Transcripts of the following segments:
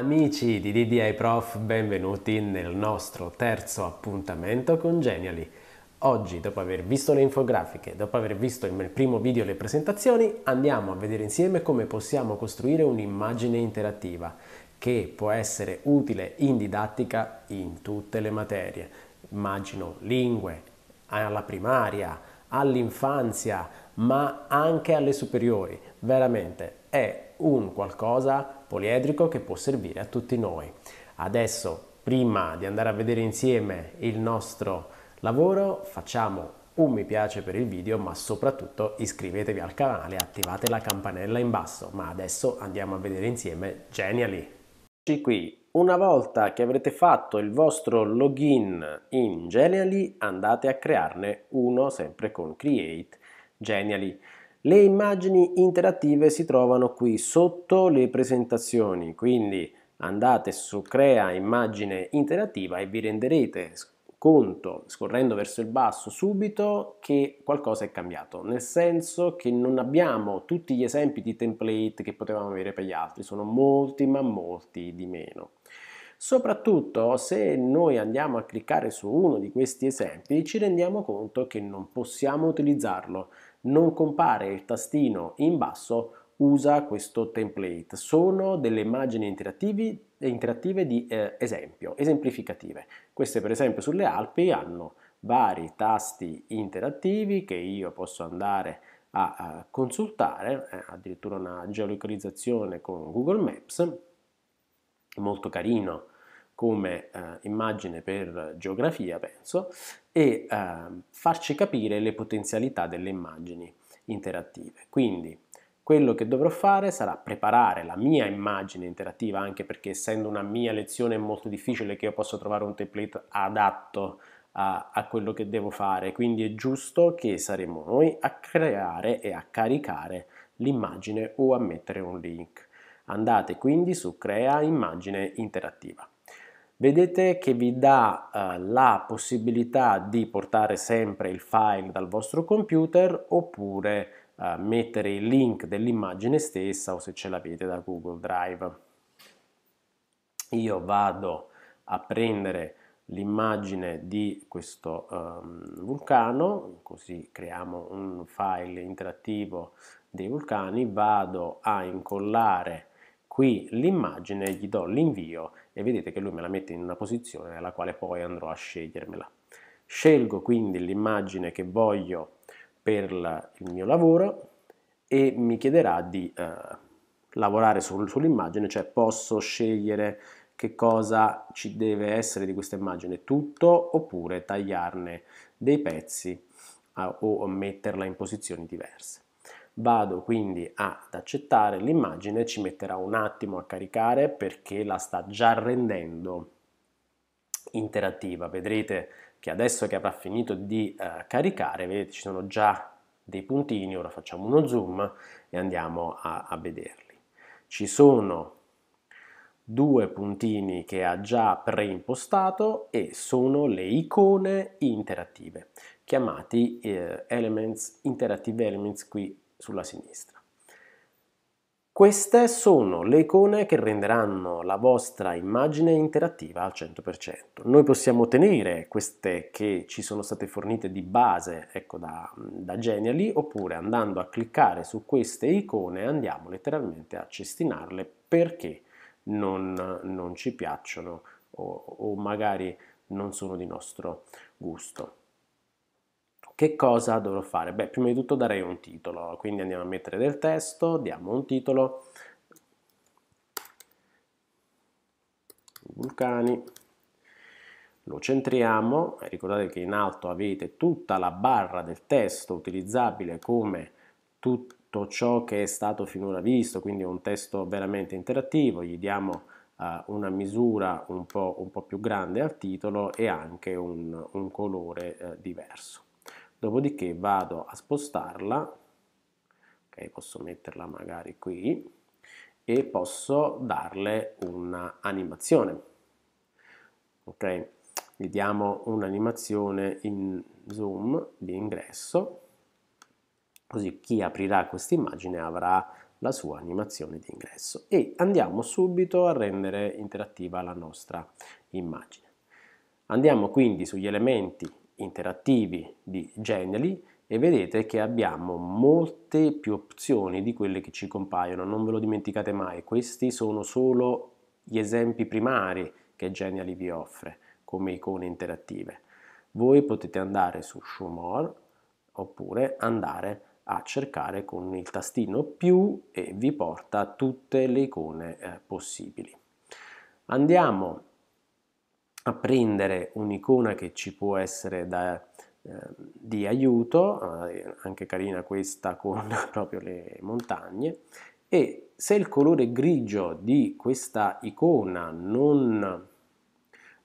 Amici di DDI Prof, benvenuti nel nostro terzo appuntamento con Geniali. Oggi, dopo aver visto le infografiche, dopo aver visto nel primo video le presentazioni, andiamo a vedere insieme come possiamo costruire un'immagine interattiva che può essere utile in didattica in tutte le materie. Immagino lingue, alla primaria, all'infanzia, ma anche alle superiori veramente è un qualcosa poliedrico che può servire a tutti noi. Adesso, prima di andare a vedere insieme il nostro lavoro, facciamo un mi piace per il video, ma soprattutto iscrivetevi al canale, attivate la campanella in basso. Ma adesso andiamo a vedere insieme Genially. Qui. Una volta che avrete fatto il vostro login in Genially, andate a crearne uno sempre con Create Genially. Le immagini interattive si trovano qui sotto le presentazioni, quindi andate su crea immagine interattiva e vi renderete conto, scorrendo verso il basso subito, che qualcosa è cambiato, nel senso che non abbiamo tutti gli esempi di template che potevamo avere per gli altri, sono molti ma molti di meno. Soprattutto se noi andiamo a cliccare su uno di questi esempi ci rendiamo conto che non possiamo utilizzarlo non compare il tastino in basso usa questo template. Sono delle immagini interattive di eh, esempio, esemplificative. Queste per esempio sulle Alpi hanno vari tasti interattivi che io posso andare a, a consultare, eh, addirittura una geolocalizzazione con Google Maps, molto carino come eh, immagine per geografia, penso, e eh, farci capire le potenzialità delle immagini interattive. Quindi quello che dovrò fare sarà preparare la mia immagine interattiva, anche perché essendo una mia lezione è molto difficile che io possa trovare un template adatto a, a quello che devo fare, quindi è giusto che saremo noi a creare e a caricare l'immagine o a mettere un link. Andate quindi su Crea immagine interattiva vedete che vi dà eh, la possibilità di portare sempre il file dal vostro computer oppure eh, mettere il link dell'immagine stessa o se ce l'avete da Google Drive. Io vado a prendere l'immagine di questo um, vulcano, così creiamo un file interattivo dei vulcani, vado a incollare qui l'immagine, gli do l'invio e vedete che lui me la mette in una posizione nella quale poi andrò a scegliermela. Scelgo quindi l'immagine che voglio per il mio lavoro e mi chiederà di eh, lavorare sul, sull'immagine, cioè posso scegliere che cosa ci deve essere di questa immagine, tutto oppure tagliarne dei pezzi eh, o metterla in posizioni diverse. Vado quindi ad accettare l'immagine, ci metterà un attimo a caricare perché la sta già rendendo interattiva. Vedrete che adesso che avrà finito di eh, caricare, vedete ci sono già dei puntini, ora facciamo uno zoom e andiamo a, a vederli. Ci sono due puntini che ha già preimpostato e sono le icone interattive chiamati eh, elements, interactive elements qui sulla sinistra. Queste sono le icone che renderanno la vostra immagine interattiva al 100%. Noi possiamo ottenere queste che ci sono state fornite di base ecco, da, da Genially oppure andando a cliccare su queste icone andiamo letteralmente a cestinarle perché non, non ci piacciono o, o magari non sono di nostro gusto. Che cosa dovrò fare? Beh, prima di tutto darei un titolo, quindi andiamo a mettere del testo, diamo un titolo, vulcani, lo centriamo, ricordate che in alto avete tutta la barra del testo utilizzabile come tutto ciò che è stato finora visto, quindi un testo veramente interattivo, gli diamo eh, una misura un po', un po', più grande al titolo e anche un, un colore eh, diverso dopodiché vado a spostarla, ok, posso metterla magari qui e posso darle un'animazione, ok, gli diamo un'animazione in zoom di ingresso, così chi aprirà questa immagine avrà la sua animazione di ingresso e andiamo subito a rendere interattiva la nostra immagine. Andiamo quindi sugli elementi interattivi di Genially e vedete che abbiamo molte più opzioni di quelle che ci compaiono, non ve lo dimenticate mai, questi sono solo gli esempi primari che Genially vi offre come icone interattive. Voi potete andare su Show More oppure andare a cercare con il tastino più e vi porta tutte le icone eh, possibili. Andiamo a prendere un'icona che ci può essere da, eh, di aiuto, eh, anche carina questa con proprio le montagne, e se il colore grigio di questa icona non,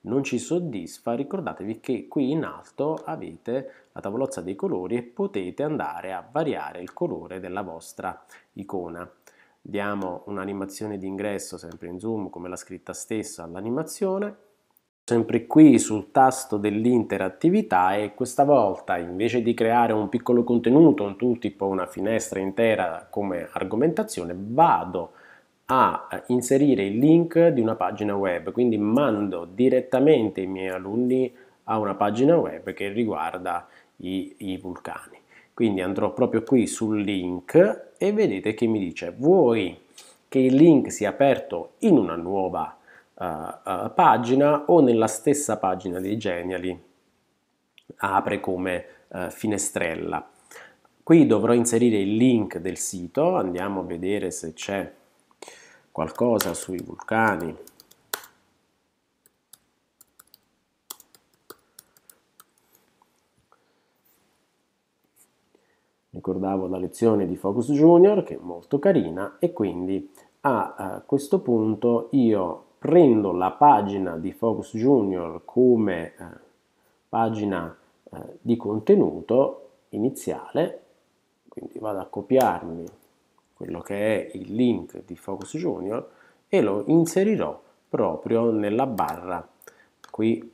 non ci soddisfa, ricordatevi che qui in alto avete la tavolozza dei colori e potete andare a variare il colore della vostra icona. Diamo un'animazione d'ingresso sempre in zoom come la scritta stessa all'animazione sempre qui sul tasto dell'interattività e questa volta invece di creare un piccolo contenuto, un tooltip o una finestra intera come argomentazione, vado a inserire il link di una pagina web, quindi mando direttamente i miei alunni a una pagina web che riguarda i, i vulcani. Quindi andrò proprio qui sul link e vedete che mi dice vuoi che il link sia aperto in una nuova uh, pagina o nella stessa pagina dei Geniali apre come uh, finestrella. Qui dovrò inserire il link del sito, andiamo a vedere se c'è qualcosa sui vulcani. Ricordavo la lezione di Focus Junior che è molto carina e quindi a questo punto io prendo la pagina di Focus Junior come eh, pagina eh, di contenuto iniziale, quindi vado a copiarmi quello che è il link di Focus Junior e lo inserirò proprio nella barra qui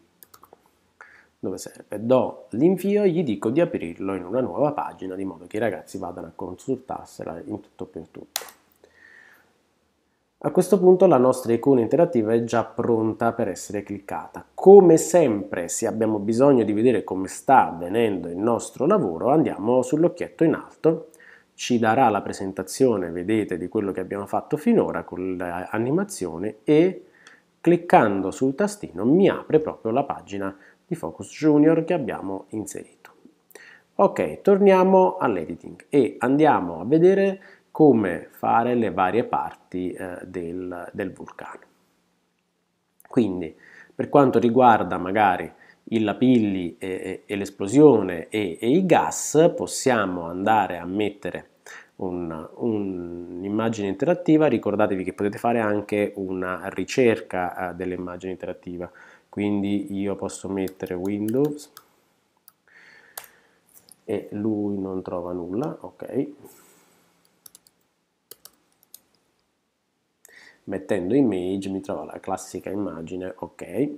dove serve. Do l'invio e gli dico di aprirlo in una nuova pagina di modo che i ragazzi vadano a consultarsela in tutto per tutto. A questo punto la nostra icona interattiva è già pronta per essere cliccata. Come sempre, se abbiamo bisogno di vedere come sta avvenendo il nostro lavoro, andiamo sull'occhietto in alto, ci darà la presentazione, vedete, di quello che abbiamo fatto finora con l'animazione e cliccando sul tastino mi apre proprio la pagina di Focus Junior che abbiamo inserito. Ok, torniamo all'editing e andiamo a vedere come fare le varie parti eh, del, del, vulcano. Quindi per quanto riguarda magari il lapilli e, e, e l'esplosione e, e, i gas possiamo andare a mettere un'immagine un interattiva, ricordatevi che potete fare anche una ricerca eh, dell'immagine interattiva, quindi io posso mettere Windows e lui non trova nulla, ok, mettendo image mi trovo la classica immagine, ok.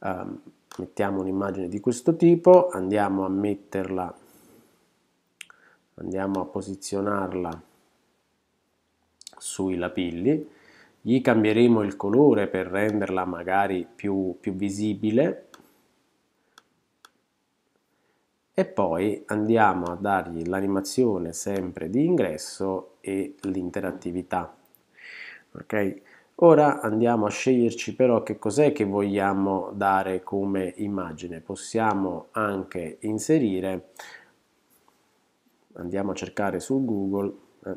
Um, mettiamo un'immagine di questo tipo, andiamo a metterla, andiamo a posizionarla sui lapilli, gli cambieremo il colore per renderla magari più, più visibile e poi andiamo a dargli l'animazione sempre di ingresso e l'interattività ok ora andiamo a sceglierci però che cos'è che vogliamo dare come immagine possiamo anche inserire andiamo a cercare su google eh.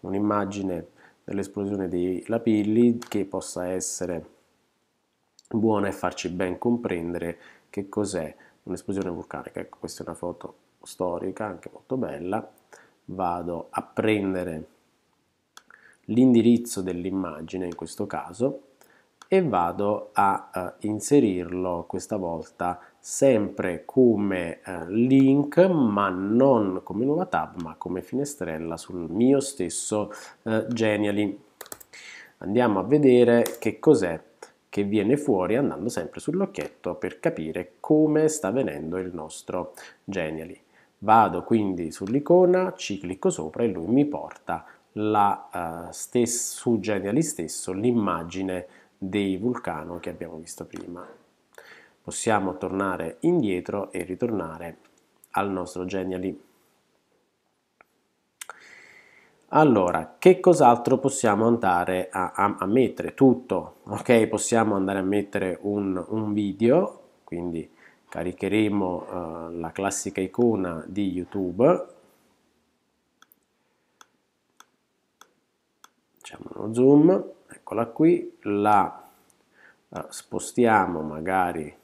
un'immagine dell'esplosione dei lapilli che possa essere buona e farci ben comprendere che cos'è un'esplosione vulcanica. Ecco, questa è una foto storica, anche molto bella, vado a prendere l'indirizzo dell'immagine in questo caso e vado a eh, inserirlo questa volta sempre come eh, link ma non come nuova tab ma come finestrella sul mio stesso eh, Genially. Andiamo a vedere che cos'è che viene fuori andando sempre sull'occhietto per capire come sta venendo il nostro Genially. Vado quindi sull'icona, ci clicco sopra e lui mi porta la, uh, eh, stessa, su Geniali stesso l'immagine dei vulcano che abbiamo visto prima. Possiamo tornare indietro e ritornare al nostro Geniali. Allora, che cos'altro possiamo andare a, a, a, mettere? Tutto, ok? Possiamo andare a mettere un, un video, quindi caricheremo eh, la classica icona di YouTube, facciamo uno zoom, eccola qui, la eh, spostiamo magari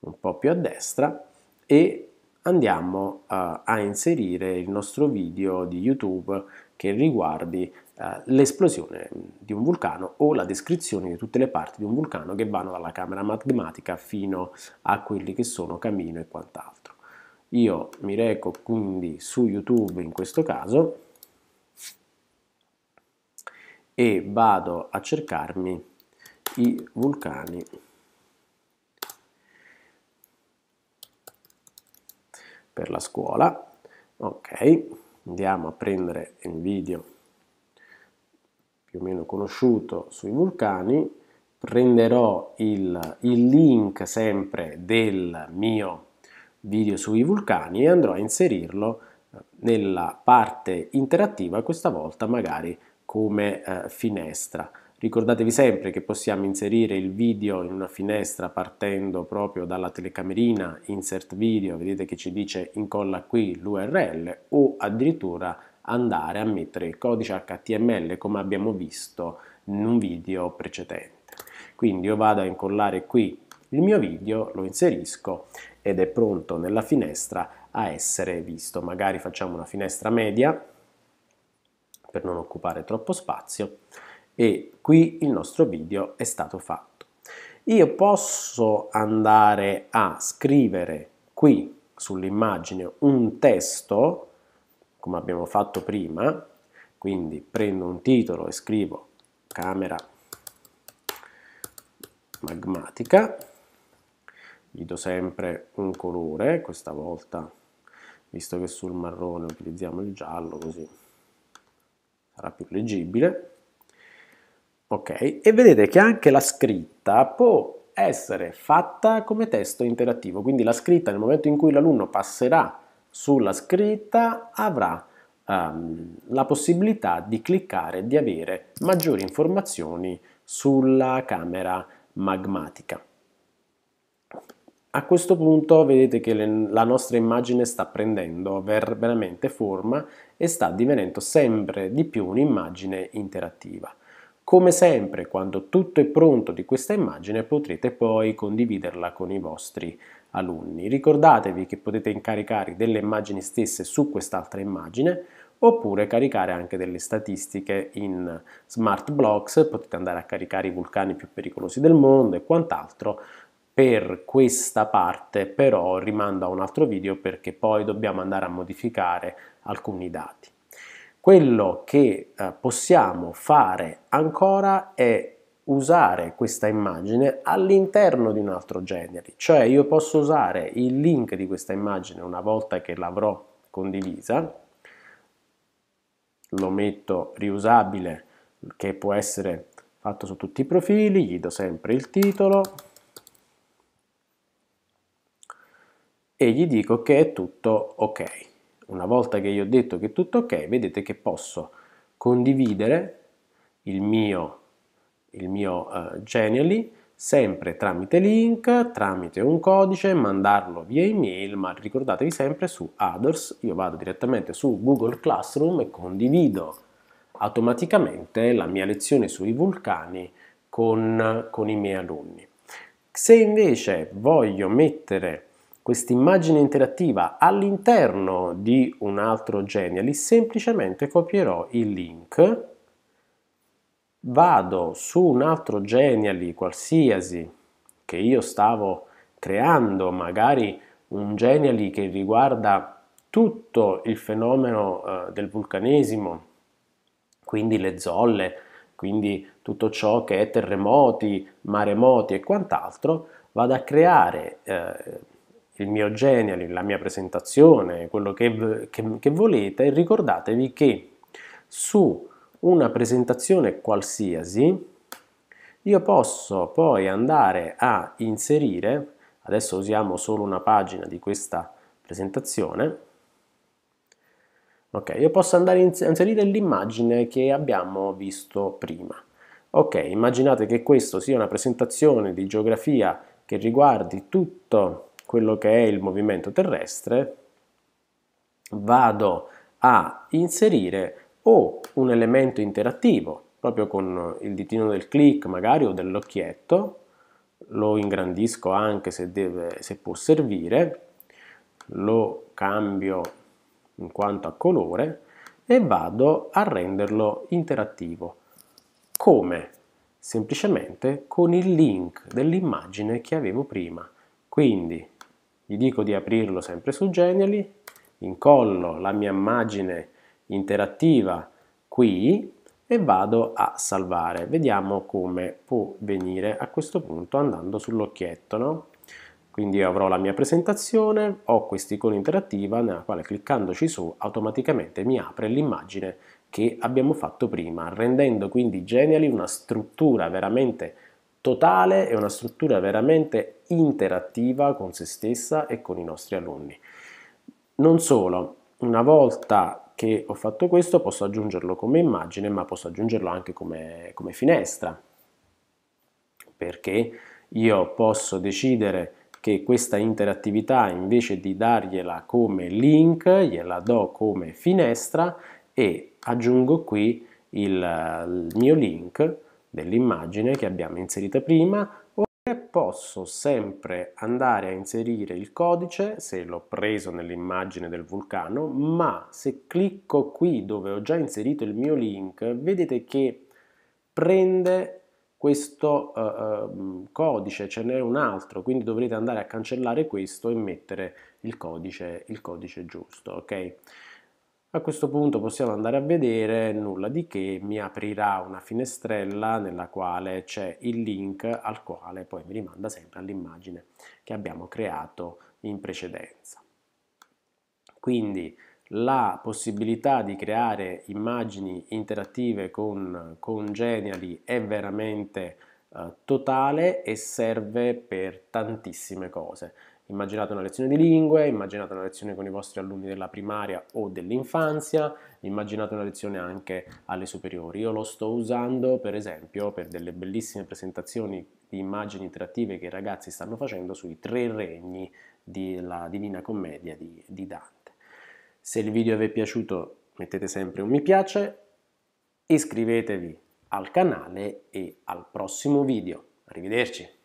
un po' più a destra e andiamo eh, a inserire il nostro video di YouTube che riguardi eh, l'esplosione di un vulcano o la descrizione di tutte le parti di un vulcano che vanno dalla camera magmatica fino a quelli che sono cammino e quant'altro. Io mi reco quindi su YouTube in questo caso e vado a cercarmi i vulcani per la scuola. Ok, andiamo a prendere il video più o meno conosciuto sui vulcani, prenderò il, il link sempre del mio video sui vulcani e andrò a inserirlo eh, nella parte interattiva, questa volta magari come eh, finestra. Ricordatevi sempre che possiamo inserire il video in una finestra partendo proprio dalla telecamerina insert video, vedete che ci dice incolla qui l'URL o addirittura andare a mettere il codice HTML come abbiamo visto in un video precedente. Quindi io vado a incollare qui il mio video, lo inserisco ed è pronto nella finestra a essere visto. Magari facciamo una finestra media per non occupare troppo spazio e qui il nostro video è stato fatto. Io posso andare a scrivere qui sull'immagine un testo come abbiamo fatto prima, quindi prendo un titolo e scrivo camera magmatica, gli do sempre un colore, questa volta visto che sul marrone utilizziamo il giallo così sarà più leggibile. Ok, e vedete che anche la scritta può essere fatta come testo interattivo, quindi la scritta nel momento in cui l'alunno passerà sulla scritta avrà um, la possibilità di cliccare e di avere maggiori informazioni sulla camera magmatica. A questo punto vedete che le, la nostra immagine sta prendendo ver, veramente forma e sta divenendo sempre di più un'immagine interattiva. Come sempre, quando tutto è pronto di questa immagine, potrete poi condividerla con i vostri alunni. Ricordatevi che potete incaricare delle immagini stesse su quest'altra immagine oppure caricare anche delle statistiche in smart blocks, potete andare a caricare i vulcani più pericolosi del mondo e quant'altro. Per questa parte però rimando a un altro video perché poi dobbiamo andare a modificare alcuni dati. Quello che eh, possiamo fare ancora è usare questa immagine all'interno di un altro genere, cioè io posso usare il link di questa immagine una volta che l'avrò condivisa, lo metto riusabile che può essere fatto su tutti i profili, gli do sempre il titolo e gli dico che è tutto ok. Una volta che gli ho detto che è tutto ok, vedete che posso condividere il mio il mio eh, Genially sempre tramite link, tramite un codice, mandarlo via email, ma ricordatevi sempre su Others, io vado direttamente su Google Classroom e condivido automaticamente la mia lezione sui vulcani con, con i miei alunni. Se invece voglio mettere questa immagine interattiva all'interno di un altro Genially, semplicemente copierò il link vado su un altro Genially qualsiasi che io stavo creando, magari un Genially che riguarda tutto il fenomeno eh, del vulcanesimo, quindi le zolle, quindi tutto ciò che è terremoti, maremoti e quant'altro, vado a creare eh, il mio Genially, la mia presentazione, quello che, che, che volete e ricordatevi che su una presentazione qualsiasi, io posso poi andare a inserire, adesso usiamo solo una pagina di questa presentazione, ok, io posso andare a inserire l'immagine che abbiamo visto prima. Ok, immaginate che questa sia una presentazione di geografia che riguardi tutto quello che è il movimento terrestre, vado a inserire o un elemento interattivo, proprio con il ditino del click magari o dell'occhietto, lo ingrandisco anche se, deve, se può servire, lo cambio in quanto a colore e vado a renderlo interattivo. Come? Semplicemente con il link dell'immagine che avevo prima. Quindi gli dico di aprirlo sempre su Genially, incollo la mia immagine interattiva qui e vado a salvare. Vediamo come può venire a questo punto andando sull'occhietto, no? Quindi avrò la mia presentazione, ho questa icona interattiva nella quale cliccandoci su automaticamente mi apre l'immagine che abbiamo fatto prima, rendendo quindi Genially una struttura veramente totale e una struttura veramente interattiva con se stessa e con i nostri alunni. Non solo, una volta che ho fatto questo posso aggiungerlo come immagine ma posso aggiungerlo anche come, come finestra perché io posso decidere che questa interattività invece di dargliela come link gliela do come finestra e aggiungo qui il, il mio link dell'immagine che abbiamo inserita prima posso sempre andare a inserire il codice se l'ho preso nell'immagine del vulcano ma se clicco qui dove ho già inserito il mio link vedete che prende questo uh, codice ce n'è un altro quindi dovrete andare a cancellare questo e mettere il codice, il codice giusto ok a questo punto possiamo andare a vedere nulla di che mi aprirà una finestrella nella quale c'è il link al quale poi mi rimanda sempre all'immagine che abbiamo creato in precedenza. Quindi la possibilità di creare immagini interattive con congeniali è veramente eh, totale e serve per tantissime cose Immaginate una lezione di lingue, immaginate una lezione con i vostri alunni della primaria o dell'infanzia, immaginate una lezione anche alle superiori. Io lo sto usando per esempio per delle bellissime presentazioni di immagini interattive che i ragazzi stanno facendo sui tre regni della Divina Commedia di, di Dante. Se il video vi è piaciuto mettete sempre un mi piace, iscrivetevi al canale e al prossimo video. Arrivederci!